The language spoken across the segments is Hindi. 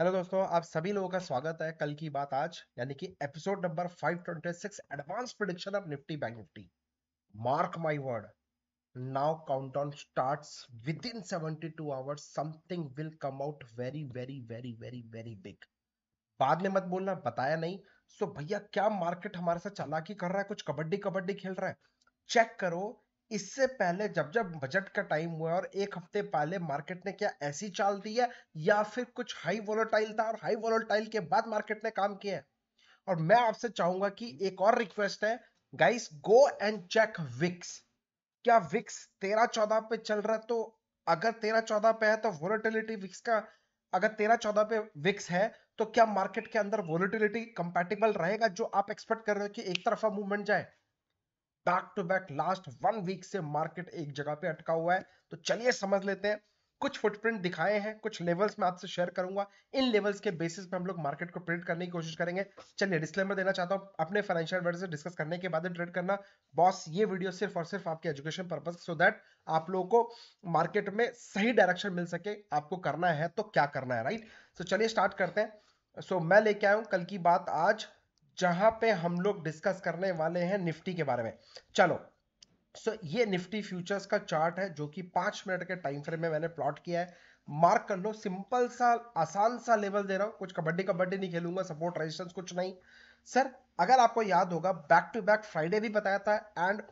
हेलो दोस्तों आप सभी लोगों का स्वागत है कल की बात आज यानी कि episode number 526 advance prediction of Nifty Bank Nifty mark my word now countdown starts within seventy two hours something will come out very very very very very big बाद में मत बोलना बताया नहीं सो भैया क्या मार्केट हमारे साथ चालाकी कर रहा है कुछ कबड्डी कबड्डी खेल रहा है चेक करो इससे पहले जब जब बजट का टाइम हुआ और एक हफ्ते पहले मार्केट ने क्या ऐसी चाल दी है या फिर कुछ हाई वोलोटाइल था और हाई वोलोटाइल के बाद मार्केट ने काम किया है और मैं आपसे चाहूंगा कि एक और रिक्वेस्ट है guys go and check wicks क्या विक्स तेरह चौदह पे चल रहा है तो अगर तेरह चौदह पे है तो वोलेटिलिटी विक्स का अगर तेरह चौदह पे विक्स है तो क्या मार्केट के अंदर वोलेटिलिटी कंपेटेबल रहेगा जो आप एक्सपेक्ट कर रहे हो कि एक तरफा मूवमेंट जाए back to back last one week से मार्केट एक जगह पे अटका हुआ है तो चलिए समझ लेते हैं कुछ फुटप्रिंट दिखाए हैं कुछ लेवल्स में आपसे शेयर करूंगा इन लेवल्स के बेसिस पे हम लोग मार्केट को प्रिंट करने की कोशिश करेंगे चलिए डिस्क्लेमर देना चाहता हूं अपने फाइनेंशियल वर्ड से डिस्कस करने के बाद ट्रेड करना बॉस ये वीडियो सिर्फ और सिर्फ आपके एजुकेशन पर्पज सो दैट आप लोगों को मार्केट में सही डायरेक्शन मिल सके आपको करना है तो क्या करना है राइट सो चलिए स्टार्ट करते हैं सो so, मैं लेके आया हूँ कल की बात आज जहां पे हम लोग डिस्कस करने वाले हैं निफ्टी के बारे में चलो सो so, ये निफ्टी फ्यूचर्स का चार्ट है जो कि पांच मिनट के टाइम फ्रेम में मैंने प्लॉट किया है मार्क कर लो सिंपल सा आसान सा लेवल दे रहा हूं कुछ कबड्डी कबड्डी नहीं खेलूंगा सपोर्ट रेजिस्टेंस कुछ नहीं सर अगर आपको याद होगा बैक टू बैक फ्राइडे भी बताया था एंड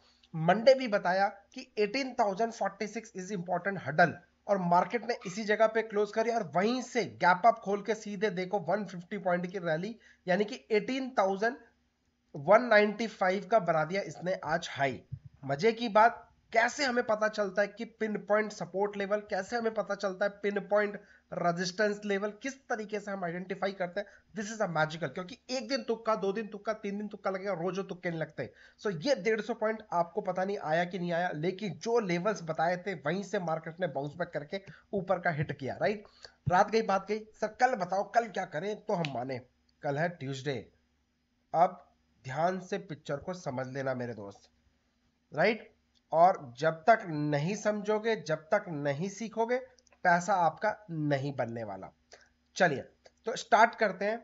मंडे भी बताया कि 18,046 इज इंपॉर्टेंट हडल और मार्केट ने इसी जगह पे क्लोज करी और वहीं से गैप अप खोल के सीधे देखो 150 पॉइंट की रैली यानी कि 18,195 का बना दिया इसने आज हाई मजे की बात कैसे हमें पता चलता है कि पिन पॉइंट सपोर्ट लेवल कैसे हमें पता चलता है पिन पॉइंट रजिस्टेंस लेवल किस तरीके से हम आइडेंटिफाई करते हैं दिस इज अ मैजिकल क्योंकि एक दिन तुक्का दो दिन तुक्का तीन दिन तुक्का लगेगा रोजो तुक्के नहीं लगते सो so, ये डेढ़ सौ पॉइंट आपको पता नहीं आया कि नहीं आया लेकिन जो लेवल्स बताए थे वहीं से मार्केट ने बाउंस बैक करके ऊपर का हिट किया राइट रात गई बात गई सर कल बताओ कल क्या करें तो हम माने कल है ट्यूजडे अब ध्यान से पिक्चर को समझ लेना मेरे दोस्त राइट और जब तक नहीं समझोगे जब तक नहीं सीखोगे पैसा आपका नहीं बनने वाला चलिए तो स्टार्ट करते हैं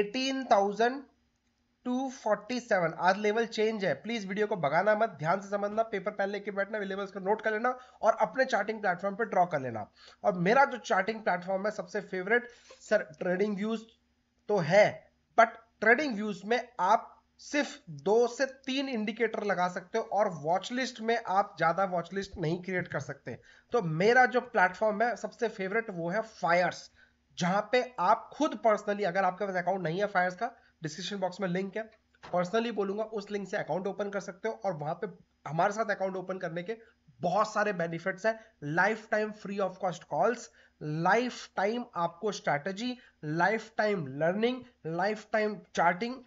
18,247 आज लेवल चेंज है प्लीज वीडियो को भगाना मत ध्यान से समझना पेपर पहन लेके बैठना लेवल्स को नोट कर लेना और अपने चार्टिंग प्लेटफॉर्म पर ड्रॉ कर लेना और मेरा जो चार्टिंग प्लेटफॉर्म है सबसे फेवरेट सर ट्रेडिंग व्यूज तो है बट ट्रेडिंग व्यूज में आप सिर्फ दो से तीन इंडिकेटर लगा सकते हो और वॉच लिस्ट में आप ज़्यादा वॉच लिस्ट नहीं क्रिएट कर सकते तो मेरा जो प्लेटफॉर्म है सबसे फेवरेट वो है फायर्स जहां पे आप खुद पर्सनली अगर आपके पास अकाउंट नहीं है फायर्स का डिस्क्रिप्शन बॉक्स में लिंक है पर्सनली बोलूंगा उस लिंक से अकाउंट ओपन कर सकते हो और वहां पे हमारे साथ अकाउंट ओपन करने के बहुत सारे बेनिफिट्स हैं life time free of cost calls life time आपको strategy life time learning life time charting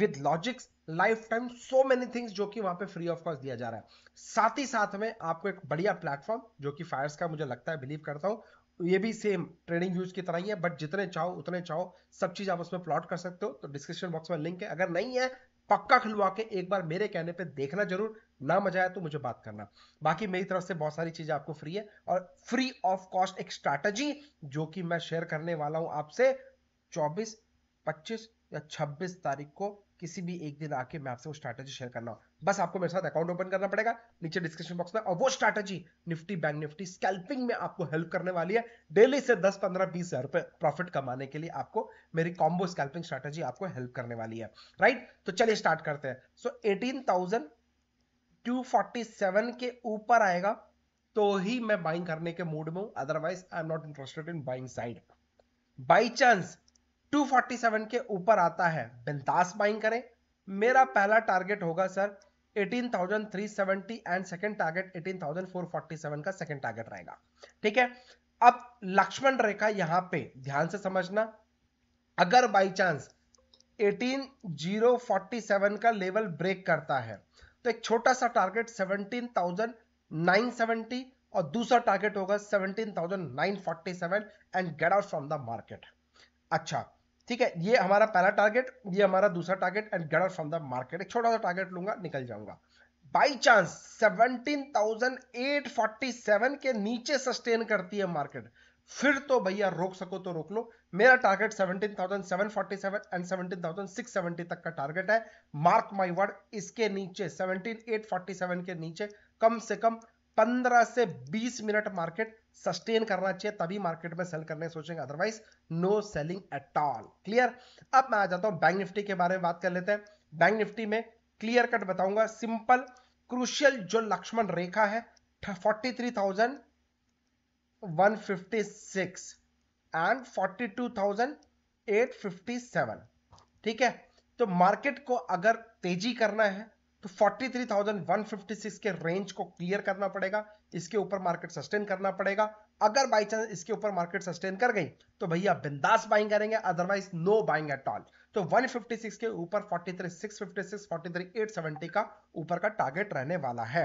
with logics life time so many things जो कि वहां पे फ्री ऑफ कॉस्ट दिया जा रहा है साथ ही साथ में आपको एक बढ़िया प्लेटफॉर्म जो कि फायर्स का मुझे लगता है बिलीव करता हूँ ये भी सेम ट्रेडिंग व्यूज की तरह ही है बट जितने चाहो उतने चाहो सब चीज आप उसमें प्लॉट कर सकते हो तो डिस्क्रिप्शन बॉक्स में लिंक है अगर नहीं है पक्का खुलवा के एक बार मेरे कहने पे देखना जरूर ना मजा आया तो मुझे बात करना बाकी मेरी तरफ से बहुत सारी चीजें आपको फ्री है और फ्री ऑफ कॉस्ट एक स्ट्रैटेजी जो कि मैं शेयर करने वाला हूं आपसे 24 25 या 26 तारीख को किसी भी एक दिन आके मैं आपसे वो स्ट्रैटेजी शेयर करना बस आपको मेरे साथ अकाउंट ओपन करना पड़ेगा नीचे डिस्क्रिप्शन बॉक्स में और वो strategy Nifty Bank Nifty scalping में आपको हेल्प करने वाली है डेली से 10 पंद्रह बीस हजार रुपए प्रॉफिट कमाने के लिए आपको मेरी कॉम्बो स्कैल्पिंग स्ट्रैटेजी आपको हेल्प करने वाली है राइट तो चलिए स्टार्ट करते हैं सो फोर्टी एटीन के ऊपर आएगा तो ही मैं बाइंग करने के मूड में हूं otherwise I am not interested in buying side by chance 247 के ऊपर आता है बिंदास बाइंग करें मेरा पहला टारगेट होगा सर 18,370 एंड सेकंड टारगेट 18,447 का सेकंड टारगेट रहेगा ठीक है अब लक्ष्मण रेखा यहां पे ध्यान से समझना अगर बाय चांस 18047 का लेवल ब्रेक करता है तो एक छोटा सा टारगेट 17,970 और दूसरा टारगेट होगा 17,947 and get out from the market अच्छा ठीक है ये हमारा पहला टारगेट ये हमारा दूसरा target and get out from the market एक छोटा सा टारगेट लूंगा निकल जाऊंगा बाई चांस सेवनटीन के नीचे सस्टेन करती है मार्केट फिर तो भैया रोक सको तो रोक लो मेरा टारगेट 17,747 एंड 17,670 तक का टारगेट है मार्क माय वर्ड इसके नीचे 17,847 के नीचे कम से कम 15 से 20 मिनट मार्केट सस्टेन करना चाहिए तभी मार्केट में सेल करने सोचेंगे otherwise no selling at all clear अब मैं आ जाता हूं बैंक निफ्टी के बारे में बात कर लेते हैं बैंक निफ्टी में क्लियर कट बताऊंगा सिंपल क्रूशियल जो लक्ष्मण रेखा है 43,156 एंड 42,857 ठीक है तो मार्केट को अगर तेजी करना है तो 43,156 के रेंज को क्लियर करना पड़ेगा इसके ऊपर मार्केट सस्टेन करना पड़ेगा अगर बाई चांस इसके ऊपर मार्केट सस्टेन कर गई तो भैया बिंदास बाइंग करेंगे otherwise no buying at all तो 156 के ऊपर 43,656 43,870 का ऊपर का टारगेट रहने वाला है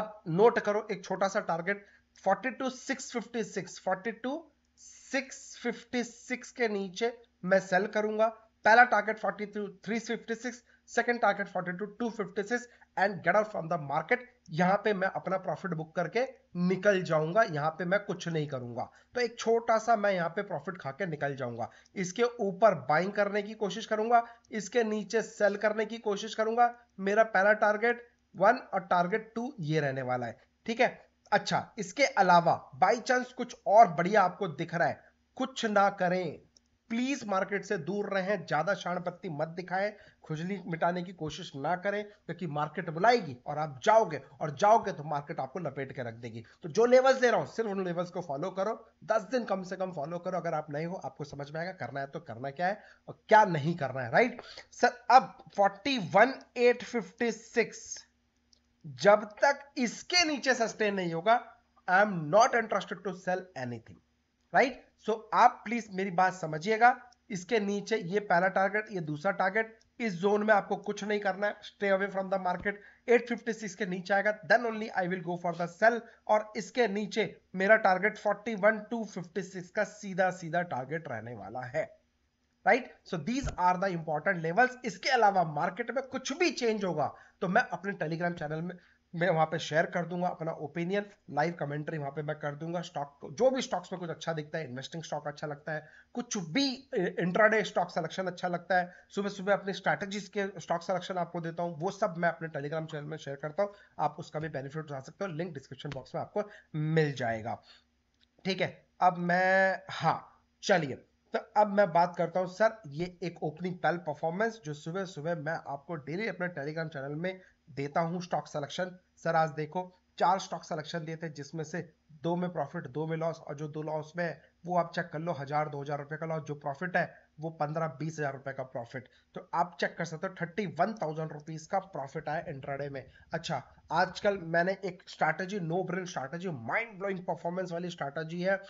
अब नोट करो एक छोटा सा टारगेट 42,656 42,656 के नीचे मैं सेल करूंगा पहला target forty second target forty two two fifty six and get out from the market यहां पे मैं अपना प्रॉफिट बुक करके निकल जाऊंगा यहां पे मैं कुछ नहीं करूंगा तो एक छोटा सा मैं यहां पे प्रॉफिट खा के निकल जाऊंगा इसके ऊपर बाइंग करने की कोशिश करूंगा इसके नीचे सेल करने की कोशिश करूंगा मेरा पहला टारगेट वन और टारगेट टू ये रहने वाला है ठीक है अच्छा इसके अलावा बाई चांस कुछ और बढ़िया आपको दिख रहा है कुछ ना करें प्लीज मार्केट से दूर रहें ज्यादा शाण पत्ती मत दिखाएं खुजली मिटाने की कोशिश ना करें क्योंकि मार्केट बुलाएगी और आप जाओगे और जाओगे तो मार्केट आपको लपेट के रख देगी तो जो लेवल्स दे रहा हूं सिर्फ उन लेवल्स को फॉलो करो दस दिन कम से कम फॉलो करो अगर आप नहीं हो आपको समझ में आएगा करना है तो करना क्या है और क्या नहीं करना है राइट सर अब forty one eight fifty six जब तक इसके नीचे सस्टेन नहीं होगा I am not interested to sell anything right so so, आप प्लीज मेरी बात समझिएगा इसके नीचे ये पहला टारगेट ये दूसरा टारगेट इस जोन में आपको कुछ नहीं करना है stay away from the market 856 के नीचे आएगा then only I will go for the sell और इसके नीचे मेरा टारगेट 41 टू का सीधा सीधा टारगेट रहने वाला है right so these are the important levels इसके अलावा मार्केट में कुछ भी चेंज होगा तो मैं अपने टेलीग्राम चैनल में मैं वहाँ पे शेयर कर दूंगा अपना ओपिनियन लाइव कमेंट्री वहाँ पे मैं कर दूंगा स्टॉक जो भी स्टॉक्स में कुछ अच्छा दिखता है इन्वेस्टिंग स्टॉक अच्छा लगता है कुछ भी इंट्राडे स्टॉक सिलेक्शन अच्छा लगता है सुबह सुबह अपनी स्ट्रैटेजीज के स्टॉक सिलेक्शन आपको देता हूँ वो सब मैं अपने टेलीग्राम चैनल में शेयर करता हूँ आप उसका भी बेनिफिट उठा सकते हो लिंक डिस्क्रिप्शन बॉक्स में आपको मिल जाएगा ठीक है अब मैं हाँ चलिए तो अब मैं बात करता हूं सर ये एक ओपनिंग पेल परफॉर्मेंस जो सुबह सुबह मैं आपको डेली अपने टेलीग्राम चैनल में देता हूं स्टॉक सिलेक्शन सर आज देखो चार स्टॉक सिलेक्शन दिए थे जिसमें से दो में प्रॉफिट दो में लॉस और जो दो लॉस में है वो आप चेक कर लो हजार दो हजार रुपए का लॉस जो प्रॉफिट है वो पंद्रह बीस हजार रुपए का प्रॉफिट तो आप चेक कर सकते हो थर्टी वन थाउजेंड रुपीज का प्रॉफिट आया इंट्राडे में अच्छा आजकल मैंने एक strategy no brain strategy mind blowing performance वाली स्ट्रैटेजी है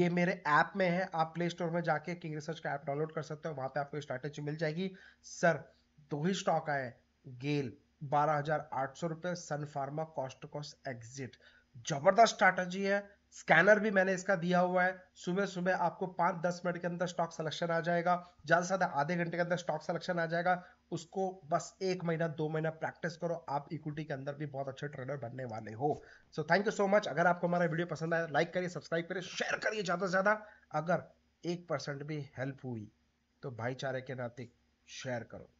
ये मेरे ऐप में है आप प्ले स्टोर में जाके किंग रिसर्च का ऐप डाउनलोड कर सकते हो वहां पे आपको स्ट्रैटेजी मिल जाएगी सर दो ही स्टॉक आए गेल बारह रुपए Sun Pharma cost cost exit जबरदस्त स्ट्रैटेजी है स्कैनर भी मैंने इसका दिया हुआ है सुबह सुबह आपको पांच दस मिनट के अंदर स्टॉक सिलेक्शन आ जाएगा ज्यादा से ज्यादा आधे घंटे के अंदर स्टॉक सिलेक्शन आ जाएगा उसको बस एक महीना दो महीना प्रैक्टिस करो आप इक्विटी के अंदर भी बहुत अच्छे ट्रेडर बनने वाले हो so thank you so much अगर आपको हमारा वीडियो पसंद आया लाइक करिए सब्सक्राइब करिए शेयर करिए ज्यादा से ज्यादा अगर एक भी हेल्प हुई तो भाईचारे के नाते शेयर करो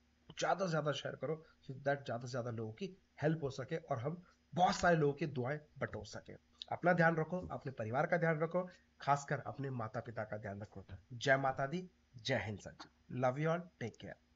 ज़्यादा से ज़्यादा शेयर करो सो दैट ज़्यादा से ज़्यादा लोगों की हेल्प हो सके और हम बहुत सारे लोगों की दुआएं बटोर सके अपना ध्यान रखो अपने परिवार का ध्यान रखो खासकर अपने माता पिता का ध्यान रखो जय माता दी जय हिंद सच love you all take care